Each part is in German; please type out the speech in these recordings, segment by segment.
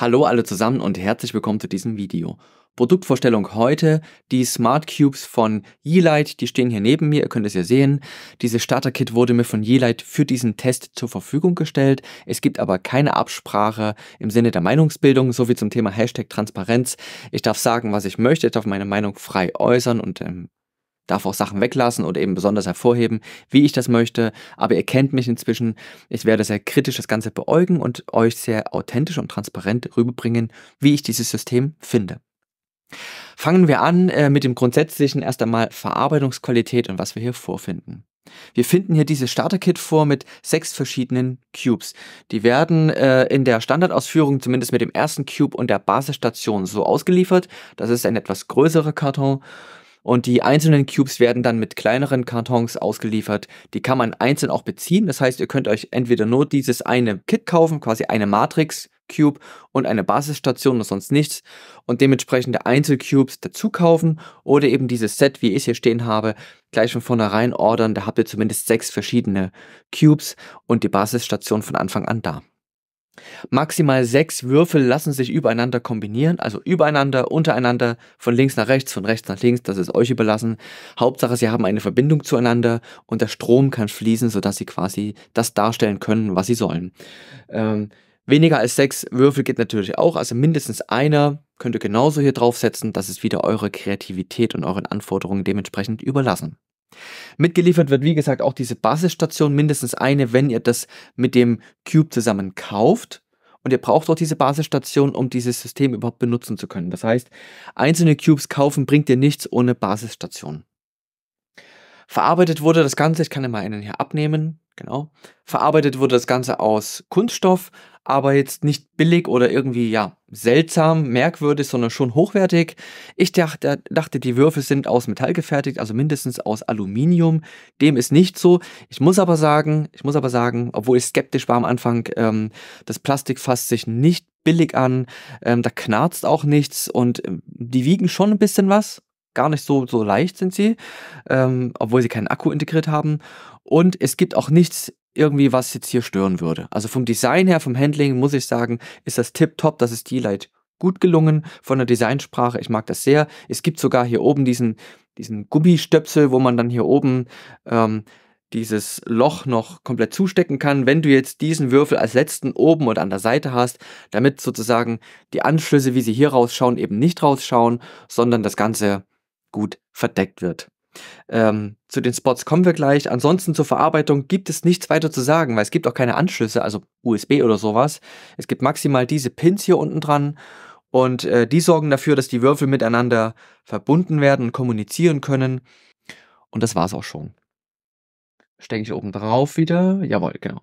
Hallo alle zusammen und herzlich willkommen zu diesem Video. Produktvorstellung heute, die Smart Cubes von Yeelight, die stehen hier neben mir, ihr könnt es ja sehen. Dieses Starter-Kit wurde mir von Yeelight für diesen Test zur Verfügung gestellt. Es gibt aber keine Absprache im Sinne der Meinungsbildung, sowie zum Thema Hashtag Transparenz. Ich darf sagen, was ich möchte, ich darf meine Meinung frei äußern und ähm, darf auch Sachen weglassen oder eben besonders hervorheben, wie ich das möchte. Aber ihr kennt mich inzwischen. Ich werde sehr kritisch das Ganze beäugen und euch sehr authentisch und transparent rüberbringen, wie ich dieses System finde. Fangen wir an äh, mit dem grundsätzlichen erst einmal Verarbeitungsqualität und was wir hier vorfinden. Wir finden hier dieses Starter-Kit vor mit sechs verschiedenen Cubes. Die werden äh, in der Standardausführung zumindest mit dem ersten Cube und der Basisstation so ausgeliefert. Das ist ein etwas größerer Karton und die einzelnen Cubes werden dann mit kleineren Kartons ausgeliefert. Die kann man einzeln auch beziehen. Das heißt, ihr könnt euch entweder nur dieses eine Kit kaufen, quasi eine Matrix Cube und eine Basisstation und sonst nichts und dementsprechende Einzelcubes dazu kaufen oder eben dieses Set, wie ich es hier stehen habe, gleich von vornherein ordern. Da habt ihr zumindest sechs verschiedene Cubes und die Basisstation von Anfang an da. Maximal sechs Würfel lassen sich übereinander kombinieren, also übereinander, untereinander, von links nach rechts, von rechts nach links, das ist euch überlassen. Hauptsache, sie haben eine Verbindung zueinander und der Strom kann fließen, sodass sie quasi das darstellen können, was sie sollen. Ähm, weniger als sechs Würfel geht natürlich auch, also mindestens einer könnt ihr genauso hier draufsetzen, das ist wieder eure Kreativität und euren Anforderungen dementsprechend überlassen. Mitgeliefert wird, wie gesagt, auch diese Basisstation, mindestens eine, wenn ihr das mit dem Cube zusammen kauft. Und ihr braucht auch diese Basisstation, um dieses System überhaupt benutzen zu können. Das heißt, einzelne Cubes kaufen bringt dir nichts ohne Basisstation. Verarbeitet wurde das Ganze, ich kann ja mal einen hier abnehmen, genau. Verarbeitet wurde das Ganze aus Kunststoff, aber jetzt nicht billig oder irgendwie, ja, seltsam, merkwürdig, sondern schon hochwertig. Ich dachte, dachte, die Würfel sind aus Metall gefertigt, also mindestens aus Aluminium. Dem ist nicht so. Ich muss aber sagen, ich muss aber sagen, obwohl ich skeptisch war am Anfang, ähm, das Plastik fasst sich nicht billig an, ähm, da knarzt auch nichts und ähm, die wiegen schon ein bisschen was. Gar nicht so, so leicht sind sie, ähm, obwohl sie keinen Akku integriert haben. Und es gibt auch nichts irgendwie was jetzt hier stören würde. Also vom Design her, vom Handling muss ich sagen, ist das tipptopp, das ist D-Light gut gelungen von der Designsprache. Ich mag das sehr. Es gibt sogar hier oben diesen, diesen Gummistöpsel, wo man dann hier oben ähm, dieses Loch noch komplett zustecken kann, wenn du jetzt diesen Würfel als letzten oben oder an der Seite hast, damit sozusagen die Anschlüsse, wie sie hier rausschauen, eben nicht rausschauen, sondern das Ganze gut verdeckt wird. Ähm, zu den Spots kommen wir gleich. Ansonsten zur Verarbeitung gibt es nichts weiter zu sagen, weil es gibt auch keine Anschlüsse, also USB oder sowas. Es gibt maximal diese Pins hier unten dran und äh, die sorgen dafür, dass die Würfel miteinander verbunden werden und kommunizieren können. Und das war's auch schon. Stecke ich oben drauf wieder. Jawohl, genau.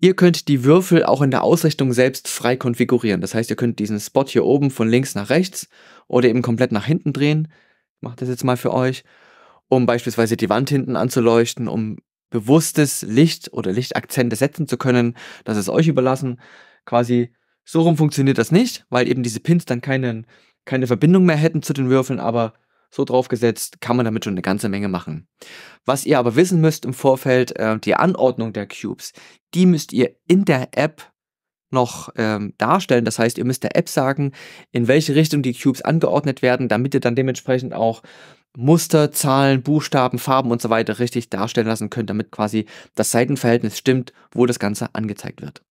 Ihr könnt die Würfel auch in der Ausrichtung selbst frei konfigurieren. Das heißt, ihr könnt diesen Spot hier oben von links nach rechts oder eben komplett nach hinten drehen. Ich mache das jetzt mal für euch um beispielsweise die Wand hinten anzuleuchten, um bewusstes Licht oder Lichtakzente setzen zu können. Das ist euch überlassen. Quasi so rum funktioniert das nicht, weil eben diese Pins dann keinen, keine Verbindung mehr hätten zu den Würfeln, aber so draufgesetzt kann man damit schon eine ganze Menge machen. Was ihr aber wissen müsst im Vorfeld, äh, die Anordnung der Cubes, die müsst ihr in der App noch ähm, darstellen. Das heißt, ihr müsst der App sagen, in welche Richtung die Cubes angeordnet werden, damit ihr dann dementsprechend auch Muster, Zahlen, Buchstaben, Farben und so weiter richtig darstellen lassen könnt, damit quasi das Seitenverhältnis stimmt, wo das Ganze angezeigt wird.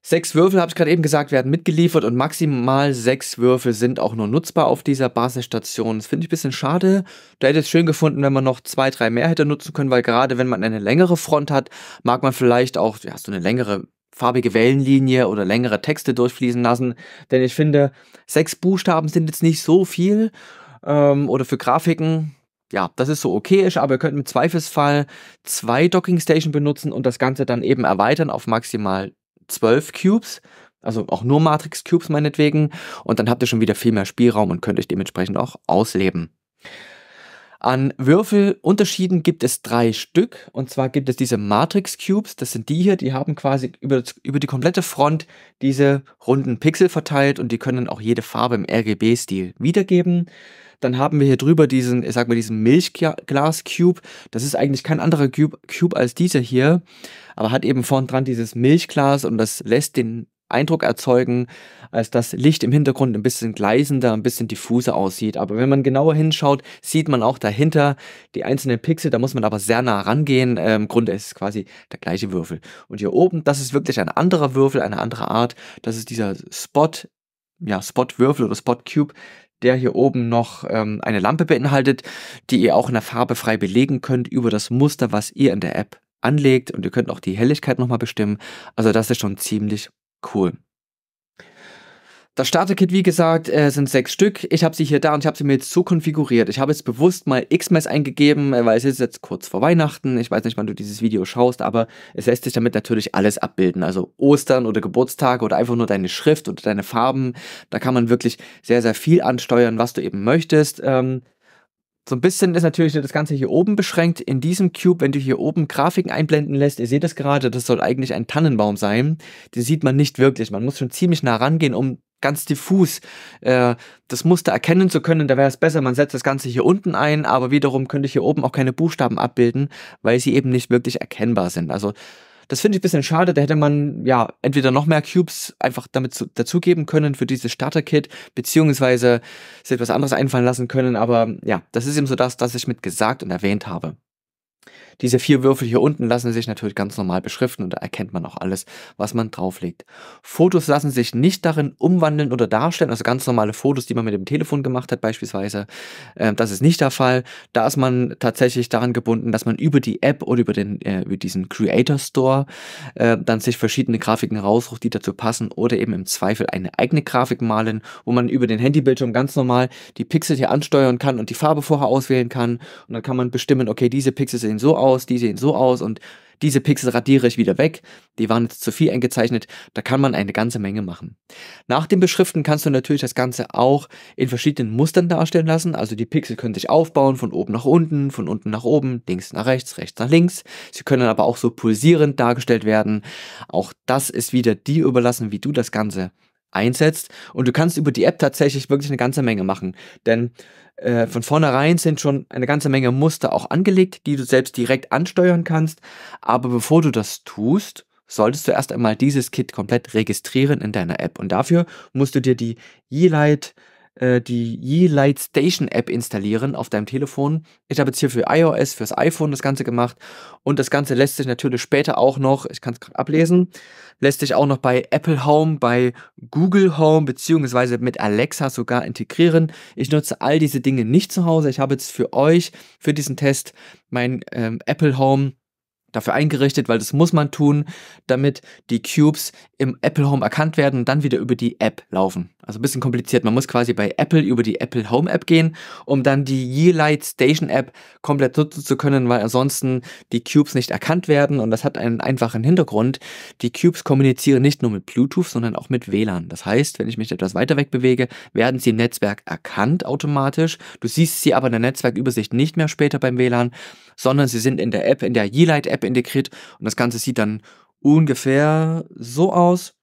Sechs Würfel, habe ich gerade eben gesagt, werden mitgeliefert und maximal sechs Würfel sind auch nur nutzbar auf dieser Basisstation. Das finde ich ein bisschen schade. Da hätte ich es schön gefunden, wenn man noch zwei, drei mehr hätte nutzen können, weil gerade wenn man eine längere Front hat, mag man vielleicht auch ja, so eine längere farbige Wellenlinie oder längere Texte durchfließen lassen. Denn ich finde, sechs Buchstaben sind jetzt nicht so viel ähm, oder für Grafiken. Ja, das ist so okay aber ihr könnt im Zweifelsfall zwei Docking Station benutzen und das Ganze dann eben erweitern auf maximal 12 Cubes. Also auch nur Matrix Cubes meinetwegen. Und dann habt ihr schon wieder viel mehr Spielraum und könnt euch dementsprechend auch ausleben. An Würfelunterschieden gibt es drei Stück. Und zwar gibt es diese Matrix Cubes. Das sind die hier, die haben quasi über, über die komplette Front diese runden Pixel verteilt und die können auch jede Farbe im RGB-Stil wiedergeben. Dann haben wir hier drüber diesen, ich sag mal, diesen Milchglas-Cube. Das ist eigentlich kein anderer Cube, Cube als dieser hier, aber hat eben vorn dran dieses Milchglas und das lässt den Eindruck erzeugen, als dass Licht im Hintergrund ein bisschen gleisender, ein bisschen diffuser aussieht. Aber wenn man genauer hinschaut, sieht man auch dahinter die einzelnen Pixel. Da muss man aber sehr nah rangehen. Ähm, Im Grunde ist es quasi der gleiche Würfel. Und hier oben, das ist wirklich ein anderer Würfel, eine andere Art. Das ist dieser Spot, ja, Spot-Würfel oder Spot-Cube, der hier oben noch ähm, eine Lampe beinhaltet, die ihr auch in der Farbe frei belegen könnt über das Muster, was ihr in der App anlegt. Und ihr könnt auch die Helligkeit nochmal bestimmen. Also das ist schon ziemlich cool. Das Starter-Kit, wie gesagt, äh, sind sechs Stück. Ich habe sie hier da und ich habe sie mir jetzt so konfiguriert. Ich habe jetzt bewusst mal Xmas eingegeben, äh, weil es ist jetzt kurz vor Weihnachten. Ich weiß nicht, wann du dieses Video schaust, aber es lässt sich damit natürlich alles abbilden. Also Ostern oder Geburtstage oder einfach nur deine Schrift oder deine Farben. Da kann man wirklich sehr, sehr viel ansteuern, was du eben möchtest. Ähm, so ein bisschen ist natürlich das Ganze hier oben beschränkt. In diesem Cube, wenn du hier oben Grafiken einblenden lässt, ihr seht es gerade, das soll eigentlich ein Tannenbaum sein. Den sieht man nicht wirklich. Man muss schon ziemlich nah rangehen, um ganz diffus äh, das Muster erkennen zu können, da wäre es besser, man setzt das Ganze hier unten ein, aber wiederum könnte ich hier oben auch keine Buchstaben abbilden, weil sie eben nicht wirklich erkennbar sind. Also das finde ich ein bisschen schade, da hätte man ja entweder noch mehr Cubes einfach damit zu, dazugeben können für dieses Starter-Kit, beziehungsweise sich etwas anderes einfallen lassen können, aber ja, das ist eben so das, was ich mit gesagt und erwähnt habe. Diese vier Würfel hier unten lassen sich natürlich ganz normal beschriften und da erkennt man auch alles, was man drauflegt. Fotos lassen sich nicht darin umwandeln oder darstellen, also ganz normale Fotos, die man mit dem Telefon gemacht hat beispielsweise. Äh, das ist nicht der Fall. Da ist man tatsächlich daran gebunden, dass man über die App oder über, den, äh, über diesen Creator Store äh, dann sich verschiedene Grafiken rausruft, die dazu passen oder eben im Zweifel eine eigene Grafik malen, wo man über den Handybildschirm ganz normal die Pixel hier ansteuern kann und die Farbe vorher auswählen kann und dann kann man bestimmen, okay, diese Pixel sehen so aus, aus, die sehen so aus und diese Pixel radiere ich wieder weg, die waren jetzt zu viel eingezeichnet, da kann man eine ganze Menge machen. Nach dem Beschriften kannst du natürlich das Ganze auch in verschiedenen Mustern darstellen lassen, also die Pixel können sich aufbauen, von oben nach unten, von unten nach oben, links nach rechts, rechts nach links. Sie können aber auch so pulsierend dargestellt werden. Auch das ist wieder dir überlassen, wie du das Ganze einsetzt. Und du kannst über die App tatsächlich wirklich eine ganze Menge machen. Denn äh, von vornherein sind schon eine ganze Menge Muster auch angelegt, die du selbst direkt ansteuern kannst. Aber bevor du das tust, solltest du erst einmal dieses Kit komplett registrieren in deiner App. Und dafür musst du dir die e Yeelight äh, die Yi Station App installieren auf deinem Telefon. Ich habe jetzt hier für iOS, fürs iPhone das Ganze gemacht und das Ganze lässt sich natürlich später auch noch, ich kann es gerade ablesen, lässt sich auch noch bei Apple Home, bei Google Home beziehungsweise mit Alexa sogar integrieren. Ich nutze all diese Dinge nicht zu Hause. Ich habe jetzt für euch, für diesen Test, mein ähm, Apple Home dafür eingerichtet, weil das muss man tun, damit die Cubes im Apple Home erkannt werden und dann wieder über die App laufen. Also ein bisschen kompliziert. Man muss quasi bei Apple über die Apple Home App gehen, um dann die Yeelight Station App komplett nutzen zu können, weil ansonsten die Cubes nicht erkannt werden und das hat einen einfachen Hintergrund. Die Cubes kommunizieren nicht nur mit Bluetooth, sondern auch mit WLAN. Das heißt, wenn ich mich etwas weiter weg bewege, werden sie im Netzwerk erkannt automatisch. Du siehst sie aber in der Netzwerkübersicht nicht mehr später beim WLAN, sondern sie sind in der App, in der Yeelight App integriert und das Ganze sieht dann ungefähr so aus.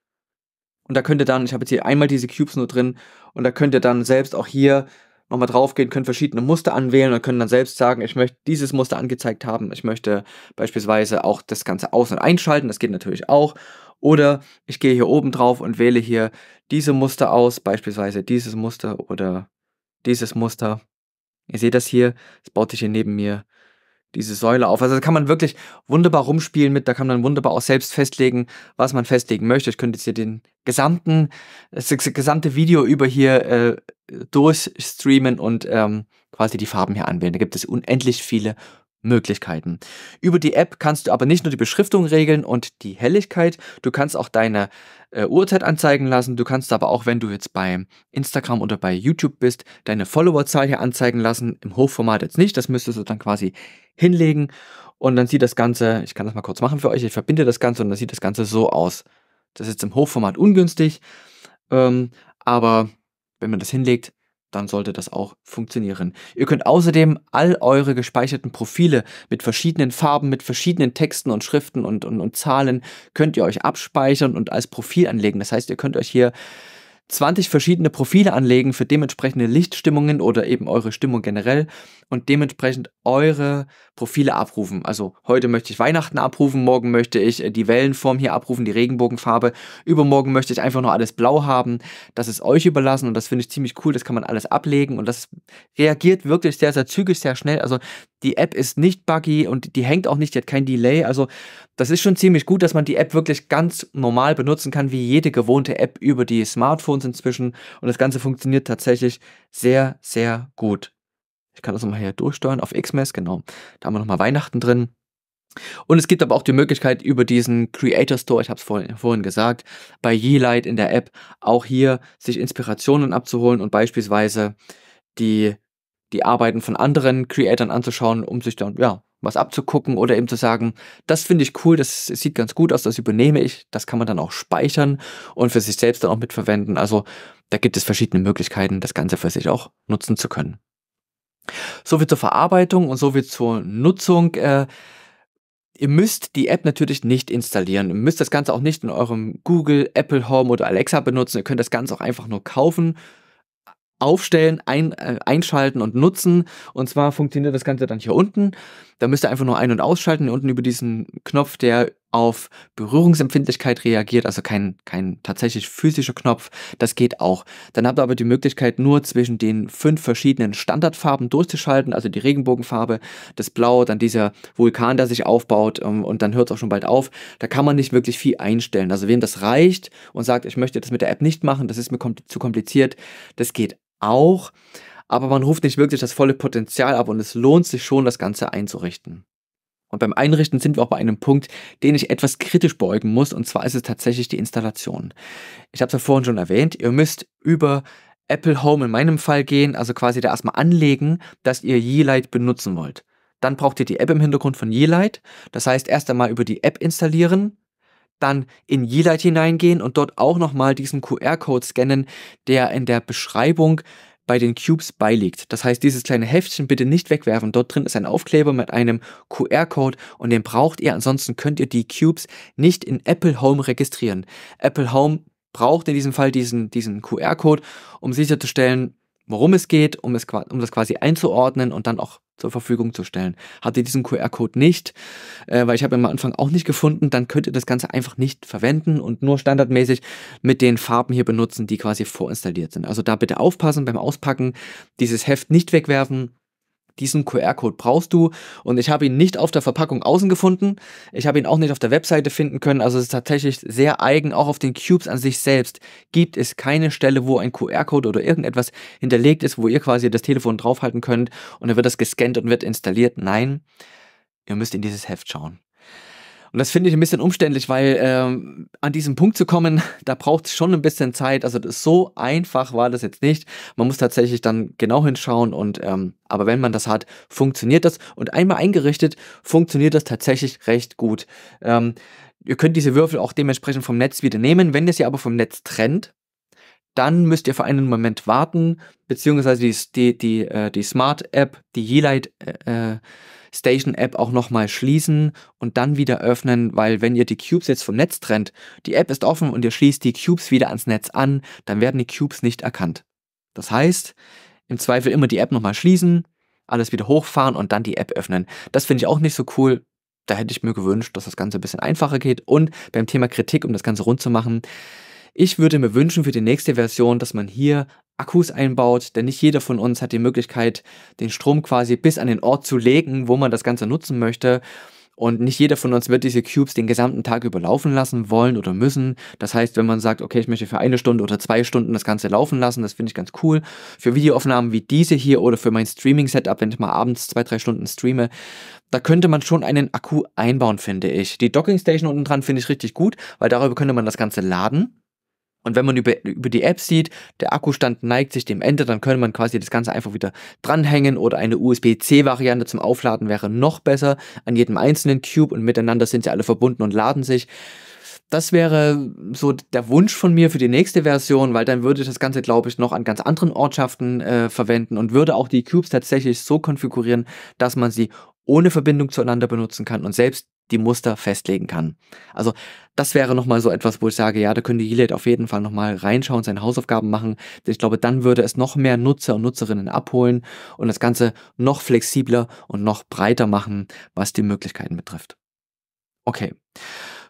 Und da könnt ihr dann, ich habe jetzt hier einmal diese Cubes nur drin und da könnt ihr dann selbst auch hier nochmal drauf gehen, könnt verschiedene Muster anwählen und könnt dann selbst sagen, ich möchte dieses Muster angezeigt haben, ich möchte beispielsweise auch das Ganze aus- und einschalten, das geht natürlich auch. Oder ich gehe hier oben drauf und wähle hier diese Muster aus, beispielsweise dieses Muster oder dieses Muster. Ihr seht das hier, es baut sich hier neben mir diese Säule auf. Also da kann man wirklich wunderbar rumspielen mit, da kann man wunderbar auch selbst festlegen, was man festlegen möchte. Ich könnte jetzt hier den gesamten, das gesamte Video über hier äh, durchstreamen und ähm, quasi die Farben hier anwählen. Da gibt es unendlich viele Möglichkeiten. Über die App kannst du aber nicht nur die Beschriftung regeln und die Helligkeit, du kannst auch deine äh, Uhrzeit anzeigen lassen, du kannst aber auch, wenn du jetzt bei Instagram oder bei YouTube bist, deine Followerzahl hier anzeigen lassen, im Hochformat jetzt nicht, das müsstest du dann quasi hinlegen und dann sieht das Ganze, ich kann das mal kurz machen für euch, ich verbinde das Ganze und dann sieht das Ganze so aus. Das ist jetzt im Hochformat ungünstig, ähm, aber wenn man das hinlegt, dann sollte das auch funktionieren. Ihr könnt außerdem all eure gespeicherten Profile mit verschiedenen Farben, mit verschiedenen Texten und Schriften und, und, und Zahlen könnt ihr euch abspeichern und als Profil anlegen. Das heißt, ihr könnt euch hier 20 verschiedene Profile anlegen für dementsprechende Lichtstimmungen oder eben eure Stimmung generell und dementsprechend eure Profile abrufen. Also heute möchte ich Weihnachten abrufen, morgen möchte ich äh, die Wellenform hier abrufen, die Regenbogenfarbe, übermorgen möchte ich einfach nur alles blau haben. Das ist euch überlassen und das finde ich ziemlich cool, das kann man alles ablegen und das reagiert wirklich sehr, sehr zügig, sehr schnell. Also die App ist nicht buggy und die hängt auch nicht, die hat kein Delay. Also das ist schon ziemlich gut, dass man die App wirklich ganz normal benutzen kann, wie jede gewohnte App über die Smartphones inzwischen. Und das Ganze funktioniert tatsächlich sehr, sehr gut. Ich kann das nochmal hier durchsteuern auf Xmas, genau. Da haben wir nochmal Weihnachten drin. Und es gibt aber auch die Möglichkeit über diesen Creator Store, ich habe es vorhin, vorhin, gesagt, bei Yeelight in der App auch hier sich Inspirationen abzuholen und beispielsweise die die Arbeiten von anderen Creatoren anzuschauen, um sich dann, ja, was abzugucken oder eben zu sagen, das finde ich cool, das sieht ganz gut aus, das übernehme ich, das kann man dann auch speichern und für sich selbst dann auch mitverwenden. Also da gibt es verschiedene Möglichkeiten, das Ganze für sich auch nutzen zu können. Soviel zur Verarbeitung und soviel zur Nutzung. Äh, ihr müsst die App natürlich nicht installieren. Ihr müsst das Ganze auch nicht in eurem Google, Apple Home oder Alexa benutzen. Ihr könnt das Ganze auch einfach nur kaufen aufstellen, ein, äh, einschalten und nutzen. Und zwar funktioniert das Ganze dann hier unten. Da müsst ihr einfach nur ein- und ausschalten, hier unten über diesen Knopf, der auf Berührungsempfindlichkeit reagiert, also kein, kein tatsächlich physischer Knopf. Das geht auch. Dann habt ihr aber die Möglichkeit, nur zwischen den fünf verschiedenen Standardfarben durchzuschalten, also die Regenbogenfarbe, das Blau, dann dieser Vulkan, der sich aufbaut ähm, und dann hört es auch schon bald auf. Da kann man nicht wirklich viel einstellen. Also wem das reicht und sagt, ich möchte das mit der App nicht machen, das ist mir kom zu kompliziert, das geht auch, aber man ruft nicht wirklich das volle Potenzial ab und es lohnt sich schon, das Ganze einzurichten. Und beim Einrichten sind wir auch bei einem Punkt, den ich etwas kritisch beugen muss, und zwar ist es tatsächlich die Installation. Ich habe es ja vorhin schon erwähnt, ihr müsst über Apple Home in meinem Fall gehen, also quasi da erstmal anlegen, dass ihr Yeelight benutzen wollt. Dann braucht ihr die App im Hintergrund von Yeelight, das heißt erst einmal über die App installieren, dann in Yeelight hineingehen und dort auch nochmal diesen QR-Code scannen, der in der Beschreibung bei den Cubes beiliegt. Das heißt, dieses kleine Heftchen bitte nicht wegwerfen. Dort drin ist ein Aufkleber mit einem QR-Code und den braucht ihr. Ansonsten könnt ihr die Cubes nicht in Apple Home registrieren. Apple Home braucht in diesem Fall diesen, diesen QR-Code, um sicherzustellen, worum es geht, um, es, um das quasi einzuordnen und dann auch zur Verfügung zu stellen. Habt ihr diesen QR-Code nicht, äh, weil ich habe ihn am Anfang auch nicht gefunden, dann könnt ihr das Ganze einfach nicht verwenden und nur standardmäßig mit den Farben hier benutzen, die quasi vorinstalliert sind. Also da bitte aufpassen beim Auspacken, dieses Heft nicht wegwerfen, diesen QR-Code brauchst du und ich habe ihn nicht auf der Verpackung außen gefunden. Ich habe ihn auch nicht auf der Webseite finden können. Also es ist tatsächlich sehr eigen. Auch auf den Cubes an sich selbst gibt es keine Stelle, wo ein QR-Code oder irgendetwas hinterlegt ist, wo ihr quasi das Telefon draufhalten könnt und dann wird das gescannt und wird installiert. Nein, ihr müsst in dieses Heft schauen. Und das finde ich ein bisschen umständlich, weil ähm, an diesem Punkt zu kommen, da braucht es schon ein bisschen Zeit. Also so einfach war das jetzt nicht. Man muss tatsächlich dann genau hinschauen und ähm, aber wenn man das hat, funktioniert das. Und einmal eingerichtet, funktioniert das tatsächlich recht gut. Ähm, ihr könnt diese Würfel auch dementsprechend vom Netz wieder nehmen. Wenn ihr sie aber vom Netz trennt, dann müsst ihr für einen Moment warten, beziehungsweise die, die, die, äh, die Smart App, die Yeelight äh, äh, Station App auch nochmal schließen und dann wieder öffnen, weil wenn ihr die Cubes jetzt vom Netz trennt, die App ist offen und ihr schließt die Cubes wieder ans Netz an, dann werden die Cubes nicht erkannt. Das heißt, im Zweifel immer die App nochmal schließen, alles wieder hochfahren und dann die App öffnen. Das finde ich auch nicht so cool. Da hätte ich mir gewünscht, dass das Ganze ein bisschen einfacher geht. Und beim Thema Kritik, um das Ganze rund zu machen, ich würde mir wünschen für die nächste Version, dass man hier Akkus einbaut, denn nicht jeder von uns hat die Möglichkeit, den Strom quasi bis an den Ort zu legen, wo man das Ganze nutzen möchte. Und nicht jeder von uns wird diese Cubes den gesamten Tag überlaufen lassen wollen oder müssen. Das heißt, wenn man sagt, okay, ich möchte für eine Stunde oder zwei Stunden das Ganze laufen lassen, das finde ich ganz cool. Für Videoaufnahmen wie diese hier oder für mein Streaming-Setup, wenn ich mal abends zwei, drei Stunden streame, da könnte man schon einen Akku einbauen, finde ich. Die Docking Station unten dran finde ich richtig gut, weil darüber könnte man das Ganze laden. Und wenn man über, über die App sieht, der Akkustand neigt sich dem Ende, dann könnte man quasi das Ganze einfach wieder dranhängen oder eine USB-C-Variante zum Aufladen wäre noch besser an jedem einzelnen Cube und miteinander sind sie alle verbunden und laden sich. Das wäre so der Wunsch von mir für die nächste Version, weil dann würde ich das Ganze, glaube ich, noch an ganz anderen Ortschaften äh, verwenden und würde auch die Cubes tatsächlich so konfigurieren, dass man sie ohne Verbindung zueinander benutzen kann und selbst die Muster festlegen kann. Also das wäre nochmal so etwas, wo ich sage, ja, da könnte Gilead auf jeden Fall nochmal reinschauen, seine Hausaufgaben machen. Denn ich glaube, dann würde es noch mehr Nutzer und Nutzerinnen abholen und das Ganze noch flexibler und noch breiter machen, was die Möglichkeiten betrifft. Okay.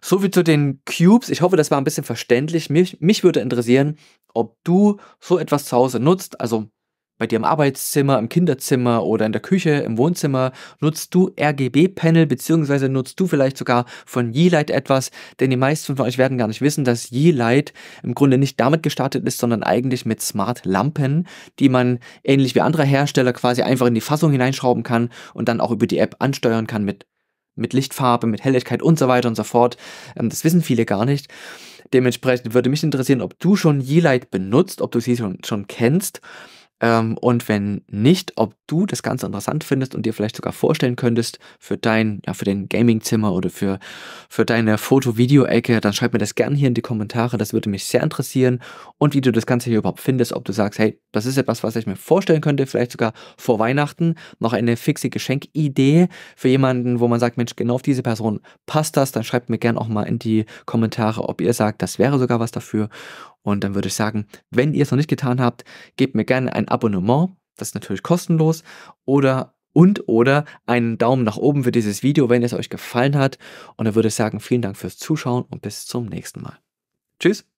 Soviel zu den Cubes. Ich hoffe, das war ein bisschen verständlich. Mich, mich würde interessieren, ob du so etwas zu Hause nutzt. Also bei dir im Arbeitszimmer, im Kinderzimmer oder in der Küche, im Wohnzimmer, nutzt du RGB-Panel beziehungsweise nutzt du vielleicht sogar von Yeelight etwas, denn die meisten von euch werden gar nicht wissen, dass Yeelight im Grunde nicht damit gestartet ist, sondern eigentlich mit Smart-Lampen, die man ähnlich wie andere Hersteller quasi einfach in die Fassung hineinschrauben kann und dann auch über die App ansteuern kann mit, mit Lichtfarbe, mit Helligkeit und so weiter und so fort. Ähm, das wissen viele gar nicht. Dementsprechend würde mich interessieren, ob du schon Yeelight benutzt, ob du sie schon, schon kennst ähm, und wenn nicht, ob du das Ganze interessant findest und dir vielleicht sogar vorstellen könntest für dein, ja, für dein Gaming-Zimmer oder für, für deine Foto-Video-Ecke, dann schreib mir das gerne hier in die Kommentare. Das würde mich sehr interessieren. Und wie du das Ganze hier überhaupt findest, ob du sagst, hey, das ist etwas, was ich mir vorstellen könnte, vielleicht sogar vor Weihnachten noch eine fixe Geschenkidee für jemanden, wo man sagt, Mensch, genau auf diese Person passt das, dann schreibt mir gerne auch mal in die Kommentare, ob ihr sagt, das wäre sogar was dafür. Und dann würde ich sagen, wenn ihr es noch nicht getan habt, gebt mir gerne ein Abonnement, das ist natürlich kostenlos, oder und oder einen Daumen nach oben für dieses Video, wenn es euch gefallen hat. Und dann würde ich sagen, vielen Dank fürs Zuschauen und bis zum nächsten Mal. Tschüss!